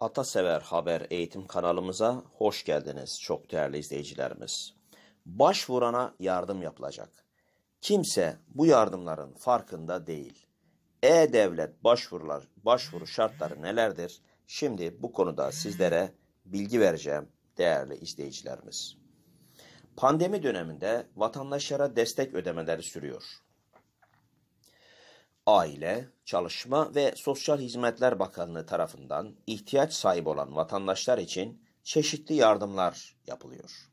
Atasever Haber eğitim kanalımıza hoş geldiniz çok değerli izleyicilerimiz. Başvurana yardım yapılacak. Kimse bu yardımların farkında değil. E-Devlet başvurular, başvuru şartları nelerdir? Şimdi bu konuda sizlere bilgi vereceğim değerli izleyicilerimiz. Pandemi döneminde vatandaşlara destek ödemeleri sürüyor. Aile, Çalışma ve Sosyal Hizmetler Bakanlığı tarafından ihtiyaç sahibi olan vatandaşlar için çeşitli yardımlar yapılıyor.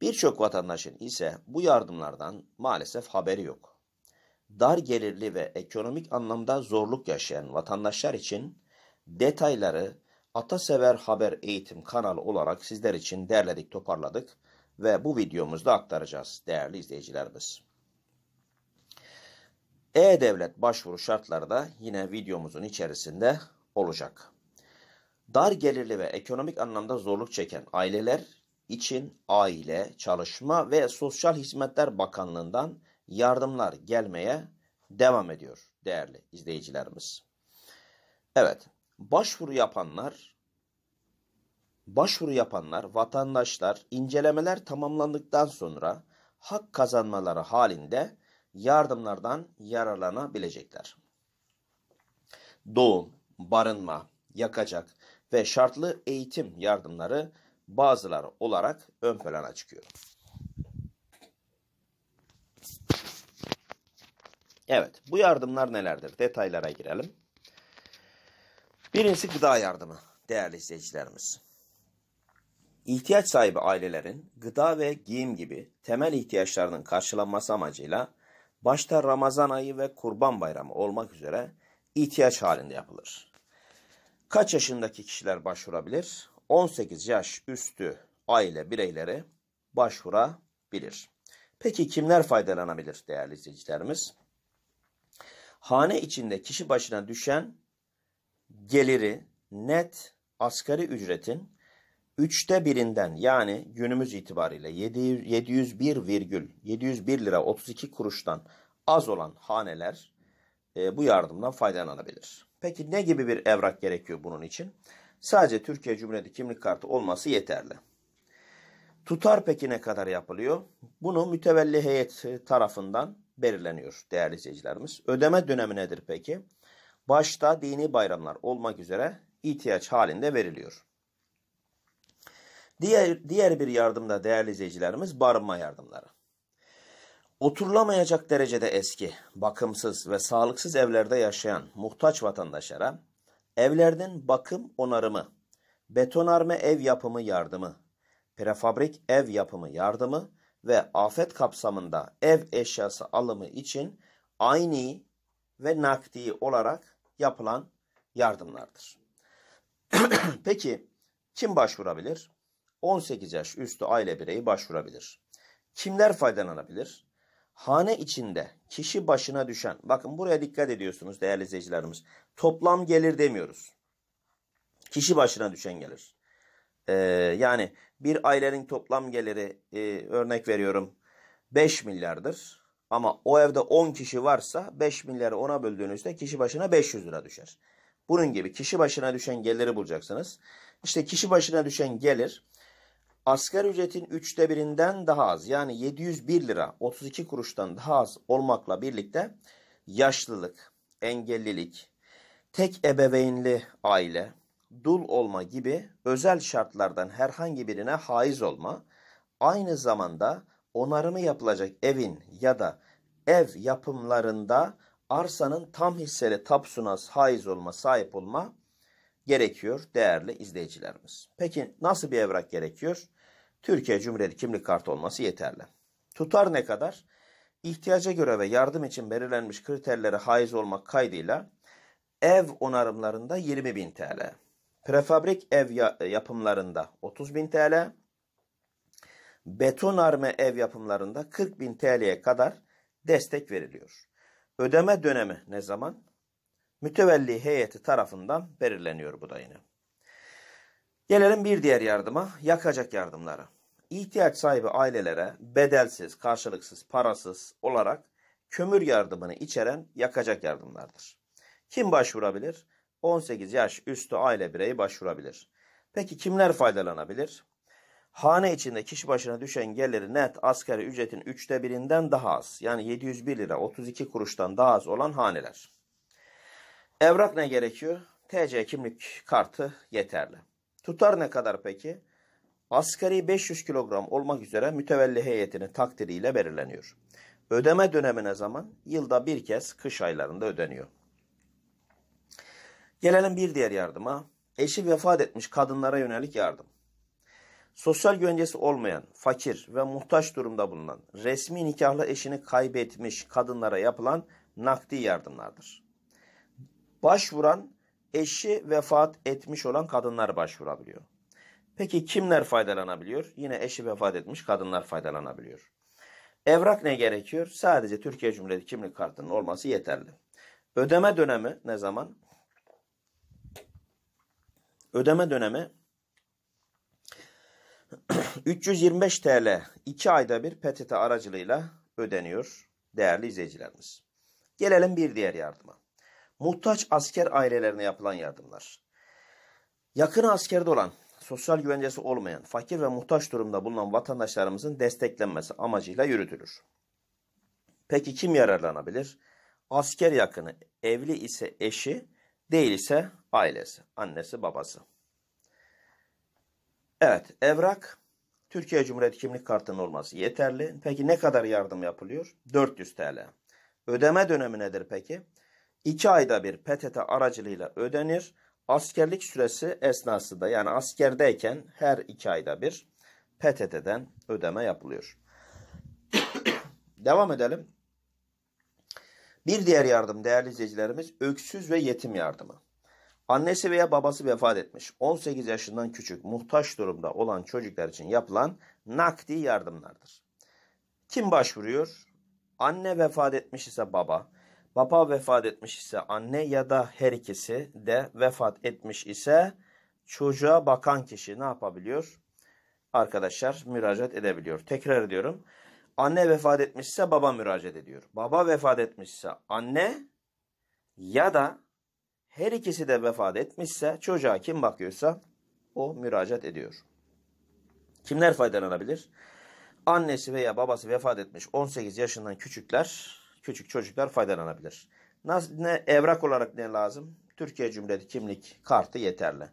Birçok vatandaşın ise bu yardımlardan maalesef haberi yok. Dar gelirli ve ekonomik anlamda zorluk yaşayan vatandaşlar için detayları Atasever Haber Eğitim kanalı olarak sizler için derledik toparladık ve bu videomuzda aktaracağız değerli izleyicilerimiz. E-Devlet başvuru şartları da yine videomuzun içerisinde olacak. Dar gelirli ve ekonomik anlamda zorluk çeken aileler için Aile, Çalışma ve Sosyal Hizmetler Bakanlığı'ndan yardımlar gelmeye devam ediyor değerli izleyicilerimiz. Evet, başvuru yapanlar başvuru yapanlar, vatandaşlar incelemeler tamamlandıktan sonra hak kazanmaları halinde yardımlardan yararlanabilecekler. Doğum, barınma, yakacak ve şartlı eğitim yardımları bazıları olarak ön plana çıkıyor. Evet, bu yardımlar nelerdir? Detaylara girelim. Birincisi gıda yardımı değerli izleyicilerimiz. İhtiyaç sahibi ailelerin gıda ve giyim gibi temel ihtiyaçlarının karşılanması amacıyla başta Ramazan ayı ve Kurban Bayramı olmak üzere ihtiyaç halinde yapılır. Kaç yaşındaki kişiler başvurabilir? 18 yaş üstü aile bireyleri başvurabilir. Peki kimler faydalanabilir değerli izleyicilerimiz? Hane içinde kişi başına düşen geliri net asgari ücretin Üçte birinden yani günümüz itibariyle 701,701 ,701 lira 32 kuruştan az olan haneler e, bu yardımdan faydalanabilir. Peki ne gibi bir evrak gerekiyor bunun için? Sadece Türkiye Cumhuriyeti kimlik kartı olması yeterli. Tutar peki ne kadar yapılıyor? Bunu mütevelli heyet tarafından belirleniyor değerli izleyicilerimiz. Ödeme dönemi nedir peki? Başta dini bayramlar olmak üzere ihtiyaç halinde veriliyor. Diğer, diğer bir yardımda değerli izleyicilerimiz barınma yardımları. Oturulamayacak derecede eski, bakımsız ve sağlıksız evlerde yaşayan muhtaç vatandaşlara evlerden bakım onarımı, betonarme ev yapımı yardımı, prefabrik ev yapımı yardımı ve afet kapsamında ev eşyası alımı için aynı ve nakdi olarak yapılan yardımlardır. Peki kim başvurabilir? 18 yaş üstü aile bireyi başvurabilir. Kimler faydalanabilir? Hane içinde kişi başına düşen, bakın buraya dikkat ediyorsunuz değerli izleyicilerimiz. Toplam gelir demiyoruz. Kişi başına düşen gelir. Ee, yani bir ailenin toplam geliri e, örnek veriyorum 5 milyardır. Ama o evde 10 kişi varsa 5 milyarı ona böldüğünüzde kişi başına 500 lira düşer. Bunun gibi kişi başına düşen geliri bulacaksınız. İşte kişi başına düşen gelir asgari ücretin üçte birinden daha az yani 701 lira 32 kuruştan daha az olmakla birlikte yaşlılık, engellilik, tek ebeveynli aile, dul olma gibi özel şartlardan herhangi birine haiz olma, aynı zamanda onarımı yapılacak evin ya da ev yapımlarında arsanın tam hisseli tapusuna haiz olma, sahip olma gerekiyor değerli izleyicilerimiz. Peki nasıl bir evrak gerekiyor? Türkiye Cumhuriyeti kimlik kartı olması yeterli. Tutar ne kadar? İhtiyaca göre ve yardım için belirlenmiş kriterlere haiz olmak kaydıyla ev onarımlarında 20.000 TL, prefabrik ev yapımlarında 30.000 TL, betonarme ev yapımlarında 40.000 TL'ye kadar destek veriliyor. Ödeme dönemi ne zaman? Mütevelli heyeti tarafından belirleniyor bu da yine. Gelelim bir diğer yardıma, yakacak yardımlara ihtiyaç sahibi ailelere bedelsiz, karşılıksız, parasız olarak kömür yardımını içeren yakacak yardımlardır. Kim başvurabilir? 18 yaş üstü aile bireyi başvurabilir. Peki kimler faydalanabilir? Hane içinde kişi başına düşen geliri net asgari ücretin üçte birinden daha az. Yani 701 lira 32 kuruştan daha az olan haneler. Evrak ne gerekiyor? TC kimlik kartı yeterli. Tutar ne kadar peki? asgari 500 kilogram olmak üzere mütevelli heyetinin takdiriyle belirleniyor. Ödeme dönemine zaman yılda bir kez kış aylarında ödeniyor. Gelelim bir diğer yardıma. Eşi vefat etmiş kadınlara yönelik yardım. Sosyal güvencesi olmayan, fakir ve muhtaç durumda bulunan, resmi nikahlı eşini kaybetmiş kadınlara yapılan nakdi yardımlardır. Başvuran eşi vefat etmiş olan kadınlar başvurabiliyor. Peki kimler faydalanabiliyor? Yine eşi vefat etmiş kadınlar faydalanabiliyor. Evrak ne gerekiyor? Sadece Türkiye Cumhuriyeti kimlik kartının olması yeterli. Ödeme dönemi ne zaman? Ödeme dönemi 325 TL 2 ayda bir PTT aracılığıyla ödeniyor değerli izleyicilerimiz. Gelelim bir diğer yardıma. Muhtaç asker ailelerine yapılan yardımlar. Yakın askerde olan sosyal güvencesi olmayan, fakir ve muhtaç durumda bulunan vatandaşlarımızın desteklenmesi amacıyla yürütülür. Peki kim yararlanabilir? Asker yakını, evli ise eşi, değil ise ailesi, annesi, babası. Evet, evrak Türkiye Cumhuriyeti kimlik kartının olması yeterli. Peki ne kadar yardım yapılıyor? 400 TL. Ödeme dönemi nedir peki? 2 ayda bir PTT aracılığıyla ödenir askerlik süresi esnasında yani askerdeyken her iki ayda bir PTT'den ödeme yapılıyor. Devam edelim. Bir diğer yardım değerli izleyicilerimiz öksüz ve yetim yardımı. Annesi veya babası vefat etmiş 18 yaşından küçük muhtaç durumda olan çocuklar için yapılan nakdi yardımlardır. Kim başvuruyor? Anne vefat etmiş ise baba, Baba vefat etmiş ise anne ya da her ikisi de vefat etmiş ise çocuğa bakan kişi ne yapabiliyor? Arkadaşlar müracaat edebiliyor. Tekrar ediyorum. Anne vefat etmişse baba müracaat ediyor. Baba vefat etmişse anne ya da her ikisi de vefat etmişse çocuğa kim bakıyorsa o müracaat ediyor. Kimler faydalanabilir? Annesi veya babası vefat etmiş 18 yaşından küçükler küçük çocuklar faydalanabilir. Nasıl, ne evrak olarak ne lazım? Türkiye Cumhuriyeti kimlik kartı yeterli.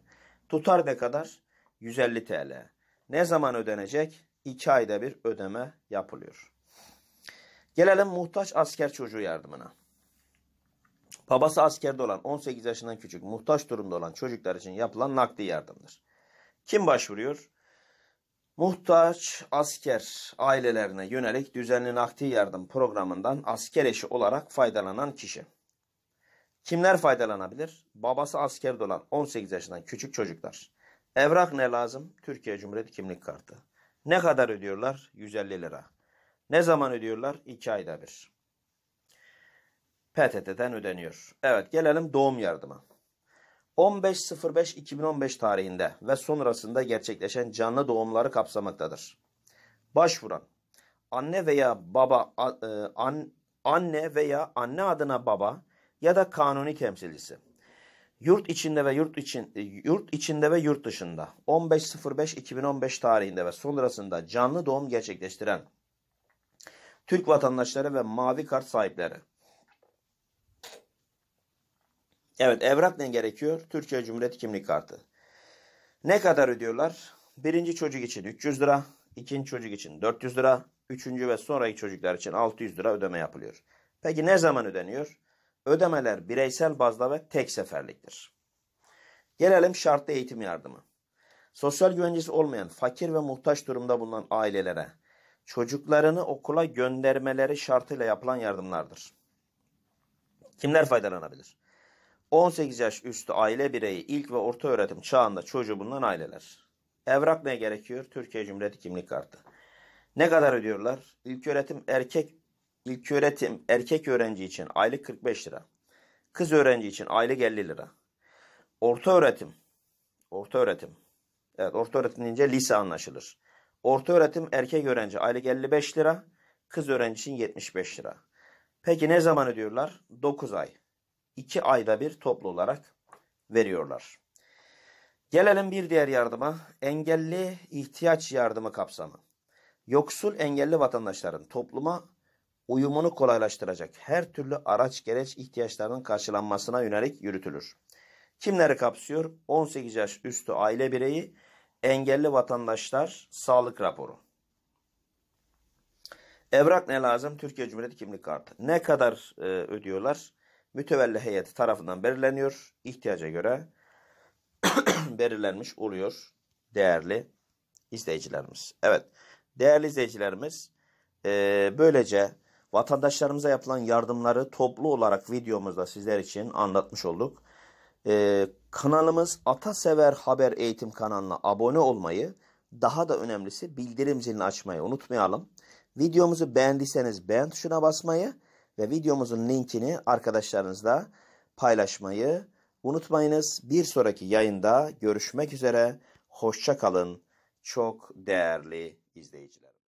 Tutar ne kadar? 150 TL. Ne zaman ödenecek? 2 ayda bir ödeme yapılıyor. Gelelim muhtaç asker çocuğu yardımına. Babası askerde olan 18 yaşından küçük muhtaç durumda olan çocuklar için yapılan nakdi yardımdır. Kim başvuruyor? Muhtaç asker ailelerine yönelik düzenli nakdi yardım programından asker eşi olarak faydalanan kişi. Kimler faydalanabilir? Babası askerde olan 18 yaşından küçük çocuklar. Evrak ne lazım? Türkiye Cumhuriyeti kimlik kartı. Ne kadar ödüyorlar? 150 lira. Ne zaman ödüyorlar? 2 ayda bir. PTT'den ödeniyor. Evet gelelim doğum yardıma. 15.05.2015 tarihinde ve sonrasında gerçekleşen canlı doğumları kapsamaktadır. Başvuran anne veya baba e, an, anne veya anne adına baba ya da kanuni temsilcisi. Yurt içinde ve yurt için e, yurt içinde ve yurt dışında 15.05.2015 tarihinde ve sonrasında canlı doğum gerçekleştiren Türk vatandaşları ve mavi kart sahipleri Evet evrak ne gerekiyor? Türkiye Cumhuriyeti kimlik kartı. Ne kadar ödüyorlar? Birinci çocuk için 300 lira, ikinci çocuk için 400 lira, üçüncü ve sonraki çocuklar için 600 lira ödeme yapılıyor. Peki ne zaman ödeniyor? Ödemeler bireysel bazda ve tek seferliktir. Gelelim şartlı eğitim yardımı. Sosyal güvencesi olmayan fakir ve muhtaç durumda bulunan ailelere çocuklarını okula göndermeleri şartıyla yapılan yardımlardır. Kimler faydalanabilir? 18 yaş üstü aile bireyi ilk ve orta öğretim çağında çocuğu bulunan aileler. Evrak ne gerekiyor? Türkiye Cumhuriyeti kimlik kartı. Ne kadar ödüyorlar? İlk öğretim erkek ilk öğretim erkek öğrenci için aylık 45 lira. Kız öğrenci için aylık 50 lira. Orta öğretim. Orta öğretim. Evet orta öğretim deyince lise anlaşılır. Orta öğretim erkek öğrenci aylık 55 lira. Kız öğrenci için 75 lira. Peki ne zaman ödüyorlar? 9 ay iki ayda bir toplu olarak veriyorlar. Gelelim bir diğer yardıma. Engelli ihtiyaç yardımı kapsamı. Yoksul engelli vatandaşların topluma uyumunu kolaylaştıracak her türlü araç gereç ihtiyaçlarının karşılanmasına yönelik yürütülür. Kimleri kapsıyor? 18 yaş üstü aile bireyi, engelli vatandaşlar, sağlık raporu. Evrak ne lazım? Türkiye Cumhuriyeti kimlik kartı. Ne kadar e, ödüyorlar? mütevelli heyeti tarafından belirleniyor. İhtiyaca göre belirlenmiş oluyor değerli izleyicilerimiz. Evet değerli izleyicilerimiz e, böylece vatandaşlarımıza yapılan yardımları toplu olarak videomuzda sizler için anlatmış olduk. E, kanalımız Atasever Haber Eğitim kanalına abone olmayı daha da önemlisi bildirim zilini açmayı unutmayalım. Videomuzu beğendiyseniz beğen tuşuna basmayı ve videomuzun linkini arkadaşlarınızla paylaşmayı unutmayınız. Bir sonraki yayında görüşmek üzere. Hoşça kalın çok değerli izleyiciler.